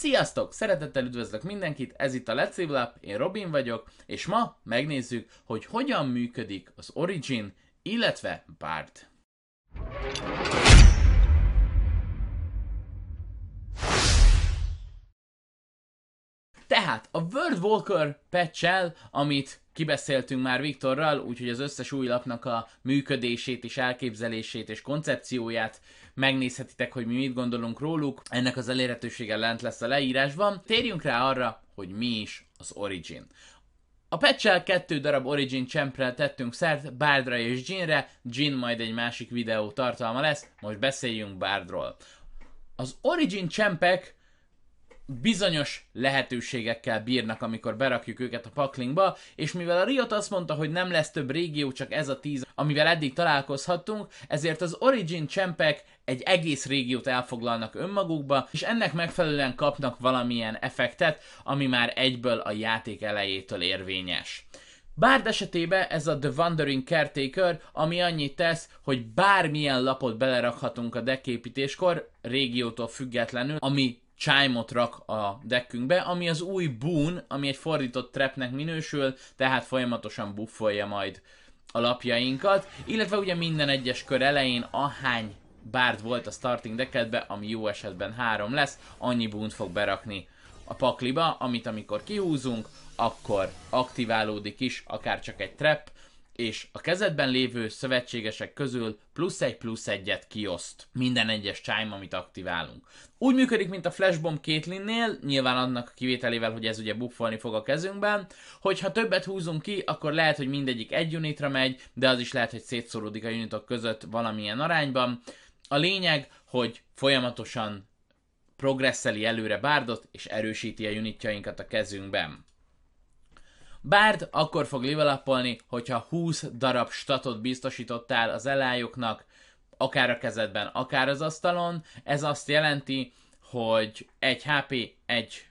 Sziasztok! Szeretettel üdvözlök mindenkit, ez itt a Let's Evil én Robin vagyok, és ma megnézzük, hogy hogyan működik az Origin, illetve Bard. Tehát a World Walker patch amit kibeszéltünk már Viktorral, úgyhogy az összes új lapnak a működését és elképzelését és koncepcióját megnézhetitek, hogy mi mit gondolunk róluk. Ennek az elérhetősége lent lesz a leírásban. Térjünk rá arra, hogy mi is az Origin. A patch kettő darab Origin champre tettünk szert, Bardra és Jinre, Jin majd egy másik videó tartalma lesz, most beszéljünk Bardról. Az Origin champek bizonyos lehetőségekkel bírnak, amikor berakjuk őket a paklingba, és mivel a Riot azt mondta, hogy nem lesz több régió, csak ez a tíz, amivel eddig találkozhattunk, ezért az Origin csempek egy egész régiót elfoglalnak önmagukba, és ennek megfelelően kapnak valamilyen effektet, ami már egyből a játék elejétől érvényes. Bárd esetében ez a The Wandering Caretaker, ami annyit tesz, hogy bármilyen lapot belerakhatunk a decképítéskor, régiótól függetlenül, ami chime-ot rak a deckünkbe, ami az új boon, ami egy fordított trapnek minősül, tehát folyamatosan buffolja majd a lapjainkat, illetve ugye minden egyes kör elején ahány bárd volt a starting deckedbe, ami jó esetben három lesz, annyi boon fog berakni a pakliba, amit amikor kihúzunk, akkor aktiválódik is, akár csak egy trap, és a kezedben lévő szövetségesek közül plusz egy plusz egyet kioszt minden egyes chime, amit aktiválunk. Úgy működik, mint a flashbomb kétlinnél, nyilván annak a kivételével, hogy ez ugye buffolni fog a kezünkben, hogyha többet húzunk ki, akkor lehet, hogy mindegyik egy unitra megy, de az is lehet, hogy szétszóródik a unitok között valamilyen arányban. A lényeg, hogy folyamatosan progresszeli előre bárdot, és erősíti a unitjainkat a kezünkben. Bárd akkor fog levelapolni, hogyha 20 darab statot biztosítottál az elájoknak, akár a kezedben, akár az asztalon. Ez azt jelenti, hogy egy HP, egy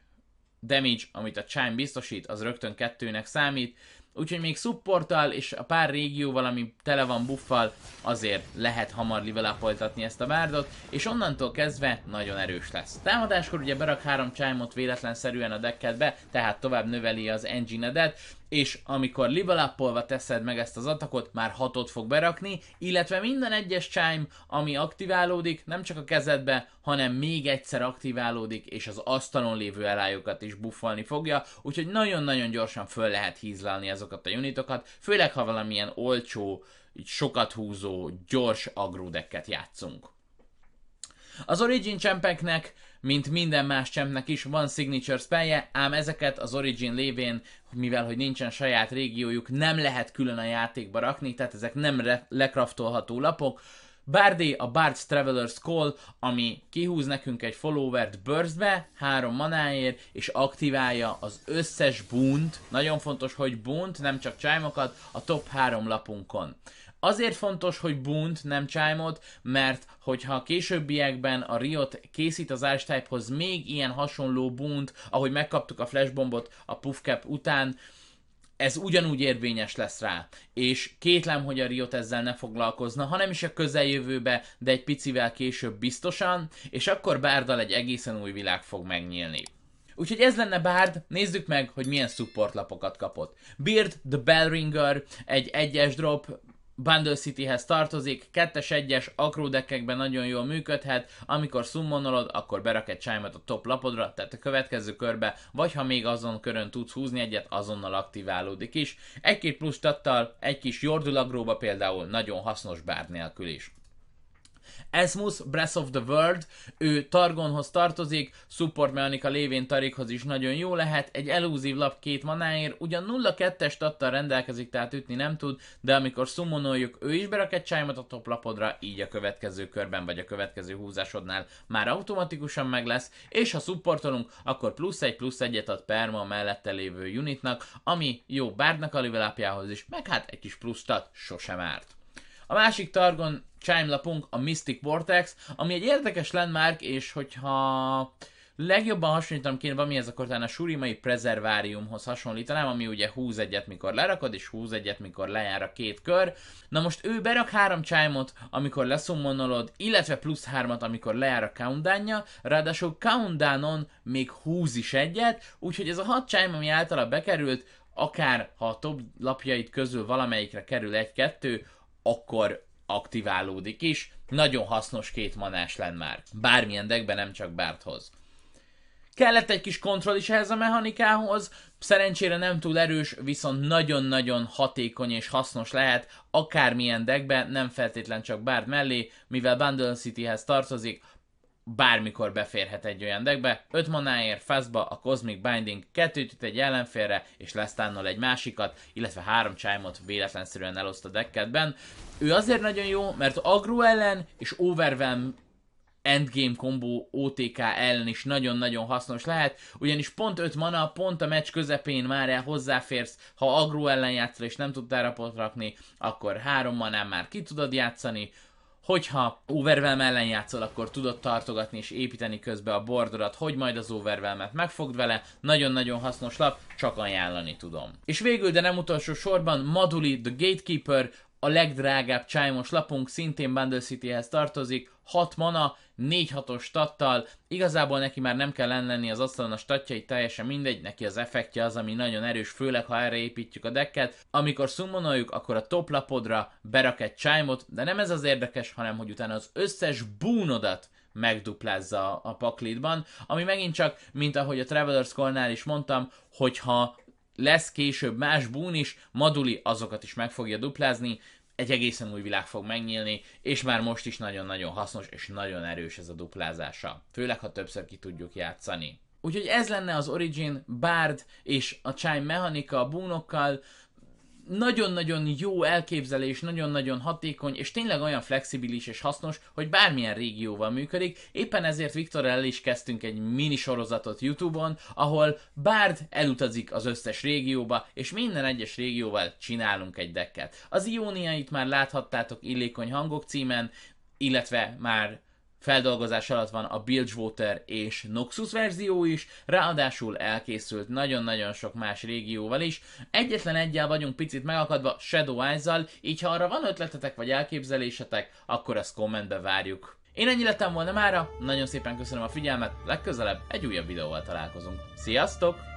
damage, amit a Chime biztosít, az rögtön kettőnek számít, Úgyhogy még supportál és a pár régió valami tele van buffal, azért lehet hamar level ezt a bárdot, és onnantól kezdve nagyon erős lesz. Támadáskor ugye berak három csájmot véletlenszerűen a deckedbe, tehát tovább növeli az engine-edet, és amikor level teszed meg ezt az atakot, már hatot fog berakni, illetve minden egyes chime, ami aktiválódik, nem csak a kezedbe, hanem még egyszer aktiválódik, és az asztalon lévő elájukat is buffalni fogja, úgyhogy nagyon-nagyon gyorsan föl lehet hízlálni azokat a unitokat, főleg ha valamilyen olcsó, így sokat húzó, gyors agrodeket játszunk. Az Origin csempeknek, mint minden más csempnek is van signature spellje, ám ezeket az Origin lévén, mivel hogy nincsen saját régiójuk, nem lehet külön a játékba rakni, tehát ezek nem re- lekraftolható lapok. Bardé a Bard's Traveler's Call, ami kihúz nekünk egy followert burstbe, három manáért, és aktiválja az összes bunt, nagyon fontos, hogy bunt, nem csak csajmokat, a top három lapunkon. Azért fontos, hogy Bunt nem chime mert hogyha a későbbiekben a Riot készít az Ice-Type-hoz még ilyen hasonló Bunt, ahogy megkaptuk a Flashbombot a Puffcap után, ez ugyanúgy érvényes lesz rá, és kétlem, hogy a Riot ezzel ne foglalkozna, hanem is a közeljövőbe, de egy picivel később biztosan, és akkor Bárdal egy egészen új világ fog megnyílni. Úgyhogy ez lenne Bárd, nézzük meg, hogy milyen supportlapokat kapott. Beard, The Bellringer, egy egyes drop, Bundle Cityhez tartozik, kettes egyes es akródekekben nagyon jól működhet, amikor summonolod, akkor berak egy csájmat a top lapodra, tehát a következő körbe, vagy ha még azon körön tudsz húzni egyet, azonnal aktiválódik is. Egy-két plusz tattal, egy kis jordulagróba például nagyon hasznos bár nélkül is. Esmus, Breath of the World, ő Targonhoz tartozik, support mechanika lévén Tarikhoz is nagyon jó lehet, egy elúzív lap két manáért, ugyan 0-2-es tattal rendelkezik, tehát ütni nem tud, de amikor summonoljuk, ő is berak egy csájmat a toplapodra, így a következő körben vagy a következő húzásodnál már automatikusan meg lesz, és ha supportolunk, akkor plusz egy plusz egyet ad perma mellette lévő unitnak, ami jó bárnak a level is, meg hát egy kis plusz sosem árt. A másik Targon chime-lapunk a Mystic Vortex, ami egy érdekes landmark, és hogyha legjobban hasonlítanom kéne valamihez, akkor talán a Surimai Prezerváriumhoz hasonlítanám, ami ugye húz egyet, mikor lerakod, és húz egyet, mikor lejár a két kör. Na most ő berak három csájmot, amikor leszummonolod, illetve plusz hármat, amikor lejár a countdownja, ráadásul countdownon még húz is egyet, úgyhogy ez a hat csájm, ami általa bekerült, akár ha a top lapjait közül valamelyikre kerül egy-kettő, akkor aktiválódik is. Nagyon hasznos két manás len már. Bármilyen deckben, nem csak Bárthoz. Kellett egy kis kontroll is ehhez a mechanikához, szerencsére nem túl erős, viszont nagyon-nagyon hatékony és hasznos lehet, akármilyen deckben, nem feltétlen csak Bárd mellé, mivel Bundle Cityhez tartozik, bármikor beférhet egy olyan deckbe. 5 manáért fastba a Cosmic Binding, kettőt üt egy ellenfélre, és lesztánnal egy másikat, illetve három csájmot véletlenszerűen eloszt a deckedben. Ő azért nagyon jó, mert agro ellen és overwhelm endgame kombó OTK ellen is nagyon-nagyon hasznos lehet, ugyanis pont 5 mana, pont a meccs közepén már el hozzáférsz, ha agro ellen játszol és nem tudtál rapot rakni, akkor 3 manán már ki tudod játszani, hogyha overwhelm ellen játszol, akkor tudod tartogatni és építeni közbe a bordodat, hogy majd az overwhelmet megfogd vele, nagyon-nagyon hasznos lap, csak ajánlani tudom. És végül, de nem utolsó sorban, Maduli The Gatekeeper, a legdrágább csájmos lapunk szintén Bundle Cityhez tartozik, 6 mana, 4 hatos stattal, igazából neki már nem kell lenni az asztalon a statjai, teljesen mindegy, neki az effektje az, ami nagyon erős, főleg ha erre építjük a decket. Amikor szummonoljuk, akkor a top lapodra berak egy csájmot, de nem ez az érdekes, hanem hogy utána az összes búnodat megduplázza a paklitban, ami megint csak, mint ahogy a Travelers Call-nál is mondtam, hogyha lesz később más bún is, Maduli azokat is meg fogja duplázni, egy egészen új világ fog megnyílni, és már most is nagyon-nagyon hasznos és nagyon erős ez a duplázása. Főleg, ha többször ki tudjuk játszani. Úgyhogy ez lenne az Origin, Bard és a Chime mechanika a búnokkal, nagyon-nagyon jó elképzelés, nagyon-nagyon hatékony, és tényleg olyan flexibilis és hasznos, hogy bármilyen régióval működik. Éppen ezért Viktor el is kezdtünk egy mini sorozatot YouTube-on, ahol Bárd elutazik az összes régióba, és minden egyes régióval csinálunk egy dekket. Az ióniait már láthattátok illékony hangok címen, illetve már feldolgozás alatt van a Bilgewater és Noxus verzió is, ráadásul elkészült nagyon-nagyon sok más régióval is. Egyetlen egyel vagyunk picit megakadva Shadow Eyes-zal, így ha arra van ötletetek vagy elképzelésetek, akkor azt kommentbe várjuk. Én ennyi lettem volna mára, nagyon szépen köszönöm a figyelmet, legközelebb egy újabb videóval találkozunk. Sziasztok!